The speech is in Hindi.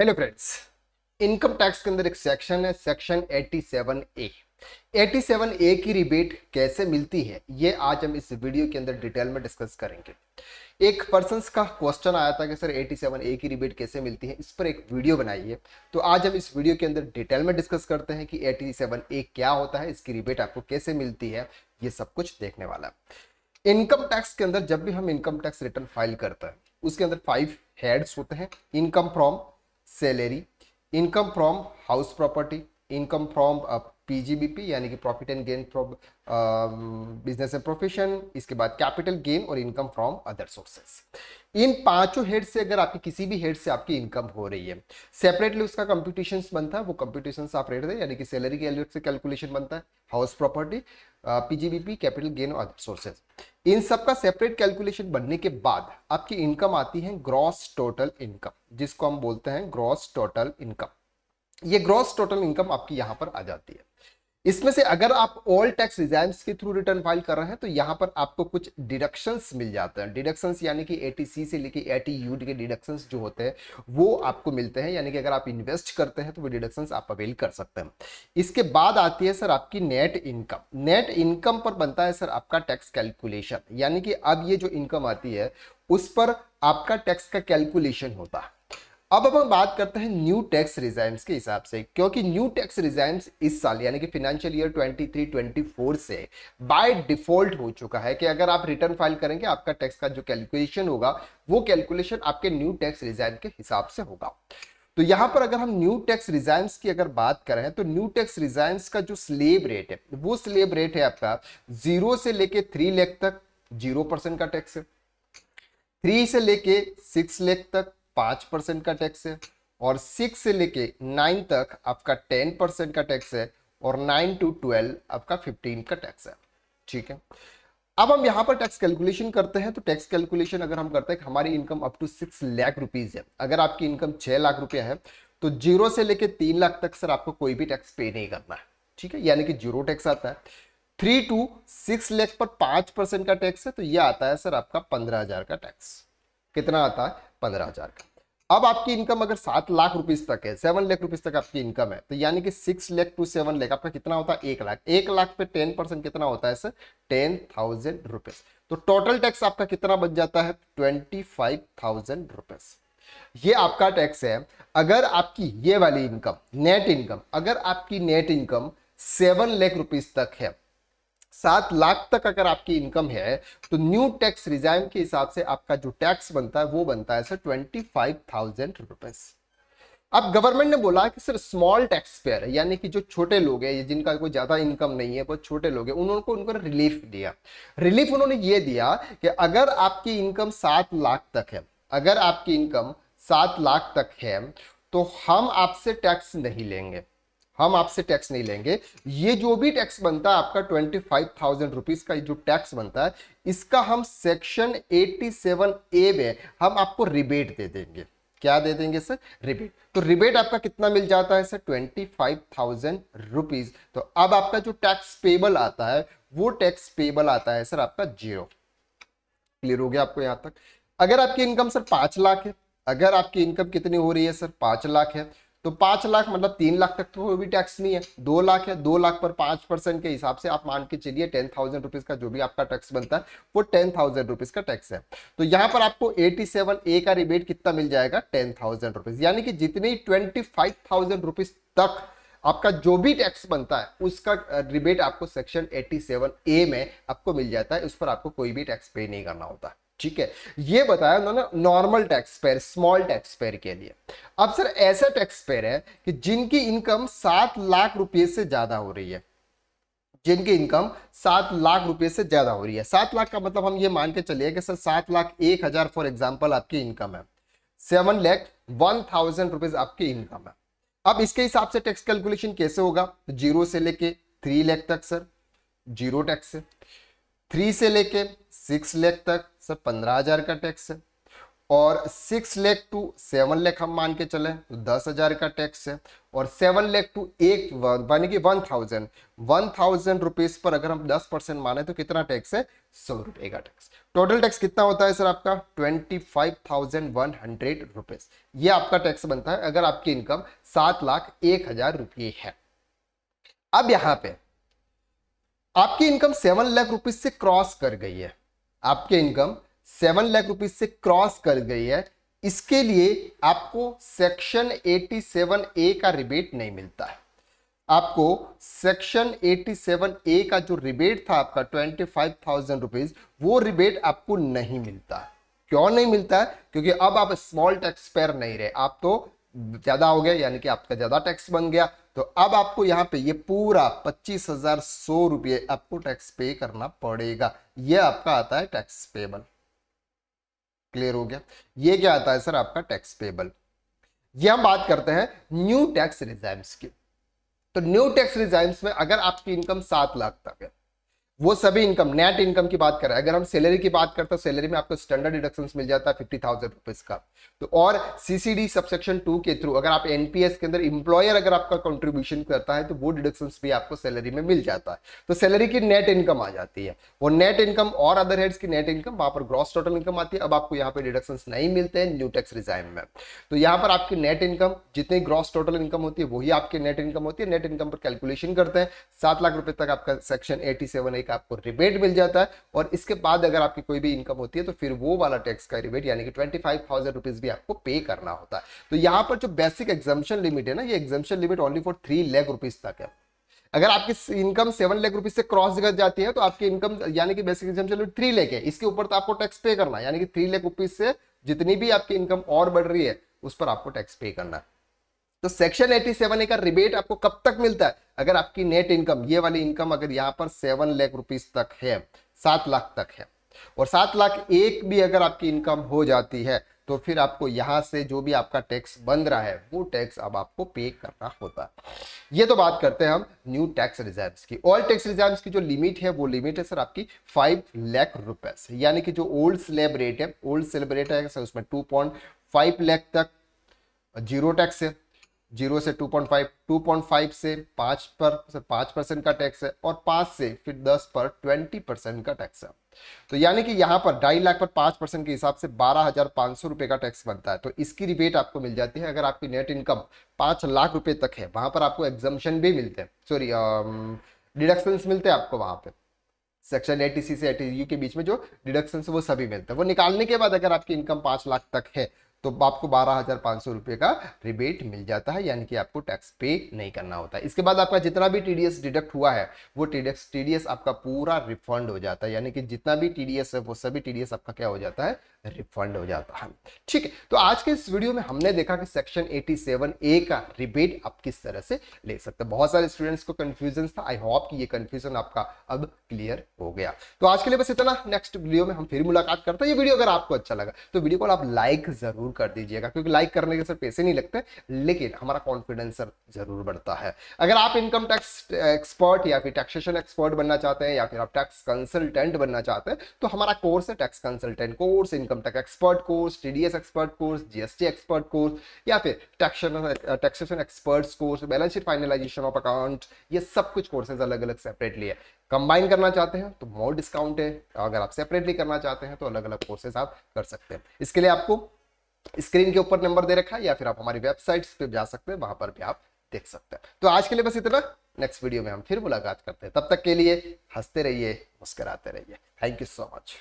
हेलो फ्रेंड्स इनकम टैक्स के अंदर एक सेक्शन है सेक्शन 87 ए 87 ए की रिबेट कैसे मिलती है ये आज हम इस वीडियो के अंदर डिटेल में डिस्कस करेंगे एक पर्सन का क्वेश्चन आया था कि सर 87 ए की रिबेट कैसे मिलती है इस पर एक वीडियो बनाई है तो आज हम इस वीडियो के अंदर डिटेल में डिस्कस करते हैं कि 87 ए क्या होता है इसकी रिबेट आपको कैसे मिलती है ये सब कुछ देखने वाला इनकम टैक्स के अंदर जब भी हम इनकम टैक्स रिटर्न फाइल करते हैं उसके अंदर फाइव हेड्स होते हैं income from salary income from house property income from PGBP यानी कि profit and gain from business and profession इसके बाद कैपिटल गेन और इनकम फ्रॉम अदर सोर्सेस इन पांचों हेड से अगर आपकी किसी भी हेड से आपकी इनकम हो रही है सेपरेटली उसका कंप्यूटेशन बनता है वो कंप्यूटेशन आप रेट दें यानी कि सैलरी के एलियट से कैलकुलेशन बनता है house property PGBP capital gain और अदर सोर्सेज इन सब का सेपरेट कैलकुलेशन बनने के बाद आपकी इनकम आती है ग्रॉस टोटल इनकम जिसको हम बोलते हैं ग्रॉस टोटल इनकम ये ग्रॉस टोटल इनकम आपकी यहां पर आ जाती है इसमें से अगर आप ऑल टैक्स रिजाइम्स के थ्रू रिटर्न फाइल कर रहे हैं तो यहाँ पर आपको कुछ डिडक्शंस मिल जाते हैं डिडक्शंस यानी कि ए से लेके ए के डिडक्शंस जो होते हैं वो आपको मिलते हैं यानी कि अगर आप इन्वेस्ट करते हैं तो वो डिडक्शंस आप अवेल कर सकते हैं इसके बाद आती है सर आपकी नेट इनकम नेट इनकम पर बनता है सर आपका टैक्स कैलकुलेशन यानी कि अब ये जो इनकम आती है उस पर आपका टैक्स का कैलकुलेशन होता है अब हम बात करते हैं न्यू टैक्स रिजाइम्स के हिसाब से क्योंकि न्यू टैक्स रिजाइम्स इस साल यानी कि फिनेंशियल ईयर 23-24 से बाय डिफॉल्ट हो चुका है कि अगर आप रिटर्न फाइल करेंगे आपका टैक्स का जो कैलकुलेशन होगा वो कैलकुलेशन आपके न्यू टैक्स रिजाइम के हिसाब से होगा तो यहाँ पर अगर हम न्यू टैक्स रिजाइम्स की अगर बात करें तो न्यू टैक्स रिजाइम्स का जो स्लेब रेट है वो स्लेब रेट है आपका जीरो से लेके थ्री लेख तक जीरो का टैक्स है थ्री से लेके सिक्स लेख तक पाँच परसेंट का टैक्स है और सिक्स से लेके नाइन तक आपका टेन परसेंट का टैक्स है और नाइन टू ट्वेल्व आपका फिफ्टीन का टैक्स है ठीक है अब हम यहाँ पर टैक्स कैलकुलेशन करते हैं तो टैक्स कैलकुलेशन अगर हम करते हैं हमारी income up to six lakh rupees है अगर आपकी इनकम छह लाख रुपया है तो जीरो से लेके तीन लाख तक सर आपको कोई भी टैक्स पे नहीं करना है ठीक है यानी कि जीरो टैक्स आता है थ्री टू सिक्स लाख पर पांच परसेंट का टैक्स है तो यह आता है सर आपका पंद्रह हजार का टैक्स कितना आता है पंद्रह हजार का अब आपकी इनकम अगर सात लाख रुपीज तक है सेवन लाख रुपीज तक आपकी इनकम है तो यानी कि six lakh to seven lakh आपका कितना होता है एक लाख एक लाख पे टेन परसेंट कितना होता है सर टेन थाउजेंड रुपीज तो टोटल टैक्स आपका कितना बच जाता है ट्वेंटी फाइव थाउजेंड रुपीज ये आपका टैक्स है अगर आपकी ये वाली इनकम नेट इनकम अगर आपकी net income seven lakh rupees तक है सात लाख तक अगर आपकी इनकम है तो न्यू टैक्स रिजाइम के हिसाब से आपका जो टैक्स बनता है वो बनता है sir twenty five thousand rupees अब गवर्नमेंट ने बोला कि सर स्मॉल टैक्स पेयर है यानी कि जो छोटे लोग हैं जिनका कोई ज़्यादा इनकम नहीं है बहुत छोटे लोग हैं उनको उनको रिलीफ दिया रिलीफ उन्होंने ये दिया कि अगर आपकी इनकम सात लाख तक है अगर आपकी इनकम सात लाख तक है तो हम आपसे टैक्स नहीं लेंगे हम आपसे टैक्स नहीं लेंगे ये जो भी टैक्स बनता है आपका ट्वेंटी फाइव थाउजेंड रुपीज का जो टैक्स बनता है इसका हम सेक्शन एट्टी सेवन ए में हम आपको रिबेट दे देंगे क्या दे देंगे सर रिबेट तो रिबेट आपका कितना मिल जाता है sir twenty five thousand rupees तो अब आपका जो टैक्स पेबल आता है वो टैक्स पेबल आता है सर आपका जीरो क्लियर हो गया आपको यहां तक अगर आपकी इनकम सर पांच लाख है अगर आपकी इनकम कितनी हो रही है सर पांच लाख है तो पांच लाख मतलब तीन लाख तक तो कोई भी टैक्स नहीं है दो लाख है दो लाख पर पांच परसेंट के हिसाब से आप मान के चलिए टेन थाउजेंड रुपीज का जो भी आपका टैक्स बनता है वो टेन थाउजेंड रुपीज का टैक्स है तो यहाँ पर आपको एटी सेवन ए का रिबेट कितना मिल जाएगा टेन थाउजेंड रुपीज यानी कि जितनी ट्वेंटी फाइव थाउजेंड रुपीज तक आपका जो भी टैक्स बनता है उसका रिबेट आपको सेक्शन सेवन ए में आपको मिल जाता है उस पर आपको कोई भी टैक्स पे नहीं करना होता है ठीक है ये बताया उन्होंने normal taxpayer small taxpayer के लिए अब सर ऐसा टैक्स पेयर है कि जिनकी इनकम सात लाख रुपए से ज्यादा हो रही है जिनकी इनकम सात लाख रुपए से ज्यादा हो रही है सात लाख का मतलब हम ये मान के चलिए कि सर सात लाख एक हजार फॉर एग्जाम्पल आपकी इनकम है seven lakh one thousand rupees आपकी इनकम है अब इसके हिसाब से टैक्स कैलकुलेशन कैसे होगा जीरो से लेके थ्री लैख तक सर जीरो टैक्स थ्री से लेके सिक्स लैख तक सर पंद्रह हजार का टैक्स है और सिक्स लेख टू सेवन लेख हम मान के चले तो दस हजार का टैक्स है और सेवन लेख टू एक यानी कि one thousand one thousand rupees पर अगर हम दस परसेंट माने तो कितना टैक्स है सौ रुपए का टैक्स टोटल टैक्स कितना होता है सर आपका twenty five thousand one hundred rupees ये आपका टैक्स बनता है अगर आपकी इनकम सात लाख एक हजार रुपये है अब यहां पे आपकी इनकम सेवन लाख रुपीज से क्रॉस कर गई है आपके इनकम सेवन लाख रुपीज से क्रॉस कर गई है इसके लिए आपको सेक्शन 87 ए का रिबेट नहीं मिलता है आपको सेक्शन 87 ए का जो रिबेट था आपका ट्वेंटी फाइव थाउजेंड रुपीज वो रिबेट आपको नहीं मिलता क्यों नहीं मिलता है क्योंकि अब आप स्मॉल टैक्स पेयर नहीं रहे आप तो ज्यादा हो गए यानी कि आपका ज्यादा टैक्स बन गया तो अब आपको यहाँ पे ये पूरा पच्चीस हजार सौ रुपये आपको टैक्स पे करना पड़ेगा ये आपका आता है टैक्स पेबल क्लियर हो गया ये क्या आता है सर आपका टैक्स पेबल ये हम बात करते हैं न्यू टैक्स रिजाइम्स की तो न्यू टैक्स रिजाइम्स में अगर आपकी इनकम सात लाख तक है वो सभी इनकम नेट इनकम की बात कर रहा है अगर हम सैलरी की बात करते हैं सैलरी में आपको स्टैंडर्ड डिडक्शन मिल जाता है फिफ्टी थाउजेंड रुपीज का तो और सीसीडी सबसेक्शन टू के थ्रू अगर आप एनपीएस के अंदर इंप्लॉयर अगर आपका कंट्रीब्यूशन करता है तो वो डिडक्शन भी आपको सैलरी में मिल जाता है तो सैलरी की नेट इनकम आ जाती है वो नेट इनकम और अदर हेड्स की नेट इनकम वहां पर ग्रॉस टोटल इनकम आती है अब आपको यहाँ पर डिडक्शन नहीं मिलते हैं न्यू टैक्स रिजाइम में तो यहाँ पर आपकी नेट इनकम जितनी ग्रॉस टोटल इनकम होती है वही आपकी नेट इनकम होती है नेट इनकम पर कैलकुलेशन करते हैं सात लाख रुपए तक आपका सेक्शन एटी सेवन एक आपको रिबेट मिल जाता है और इसके बाद अगर आपकी कोई भी इनकम होती है तो फिर वो वाला टैक्स का रिबेट यानी कि ट्वेंटी फाइव थाउजेंड रुपीज भी आपको पे करना होता है तो यहाँ पर जो बेसिक एग्जामेशन लिमिट है ना ये exemption limit only for three lakh rupees तक है अगर आपकी इनकम सेवन लाख रुपीज से क्रॉस कर जाती है तो आपकी इनकम यानी कि basic exemption limit three lakh है इसके ऊपर तो आपको टैक्स पे करना यानी कि थ्री लाख रुपीज से जितनी भी आपकी इनकम और बढ़ रही है उस पर आपको टैक्स पे करना है तो सेक्शन 87 का रिबेट आपको कब तक मिलता है अगर आपकी नेट इनकम ये वाली इनकम अगर यहाँ पर सेवन लाख रुपीज तक है सात लाख तक है और सात लाख एक भी अगर आपकी इनकम हो जाती है तो फिर आपको यहां से जो भी आपका टैक्स बन रहा है वो टैक्स अब आपको पे करना होता है ये तो बात करते हैं हम न्यू टैक्स रिजर्व्स की ऑल टैक्स रिजर्व्स की जो लिमिट है वो लिमिट है सर आपकी फाइव लाख रुपए यानी कि जो ओल्ड स्लेब रेट है ओल्ड स्लेब रेट है सर उसमें टू पॉइंट फाइव लाख तक जीरो टैक्स है जीरो से two point five two point five से पांच पर पांच परसेंट का टैक्स है और पांच से फिर दस पर ट्वेंटी परसेंट का टैक्स है तो यानी कि यहां पर ढाई लाख पर पांच परसेंट के हिसाब से बारह हजार पांच सौ रुपए का टैक्स बनता है तो इसकी रिबेट आपको मिल जाती है अगर आपकी नेट इनकम पांच लाख रुपए तक है वहां पर आपको एग्जामेशन भी मिलते हैं सॉरी डिडक्शन मिलते हैं आपको वहां पर सेक्शन एटीसी से एटी के बीच में जो डिडक्शन वो सभी मिलते हैं वो निकालने के बाद अगर आपकी इनकम पांच लाख तक है तो आपको बारह हज़ार पांच सौ रुपए का रिबेट मिल जाता है यानी कि आपको टैक्स पे नहीं करना होता इसके बाद आपका जितना भी टीडीएस डिडक्ट हुआ है वो टीडीएस टीडीएस आपका पूरा रिफंड हो जाता है यानी कि जितना भी टीडीएस है वो सभी टीडीएस आपका क्या हो जाता है रिफंड हो जाता है ठीक है तो आज के इस वीडियो में हमने देखा कि सेक्शन एटी ए का रिबेट आप किस तरह से ले सकते हैं बहुत सारे स्टूडेंट्स को कंफ्यूजन था आई होप कि ये कंफ्यूजन आपका अब क्लियर हो गया तो आज के लिए बस इतना नेक्स्ट वीडियो में हम फिर मुलाकात करते हैं ये वीडियो अगर आपको अच्छा लगा तो वीडियो को आप लाइक जरूर कर दीजिएगा क्योंकि लाइक करने के सर पैसे नहीं लगते लेकिन हमारा कॉन्फिडेंस सर जरूर बढ़ता है अगर आप इनकम टैक्स एक्सपर्ट या फिर टैक्सेशन एक्सपर्ट बनना चाहते हैं या फिर आप टैक्स कंसल्टेंट बनना चाहते हैं तो हमारा कोर्स है tax consultant course income tax expert course TDS expert course GST expert course या फिर taxation taxation experts course balance sheet finalisation of account ये सब कुछ कोर्सेज अलग अलग सेपरेटली है कंबाइन करना चाहते हैं तो मोर डिस्काउंट है अगर आप सेपरेटली करना चाहते हैं तो अलग अलग कोर्सेज आप कर सकते हैं इसके लिए आपको स्क्रीन के ऊपर नंबर दे रखा है या फिर आप हमारी वेबसाइट्स पे जा सकते हैं वहां पर भी आप देख सकते हैं तो आज के लिए बस इतना नेक्स्ट वीडियो में हम फिर मुलाकात करते हैं तब तक के लिए हंसते रहिए मुस्कराते रहिए थैंक यू सो मच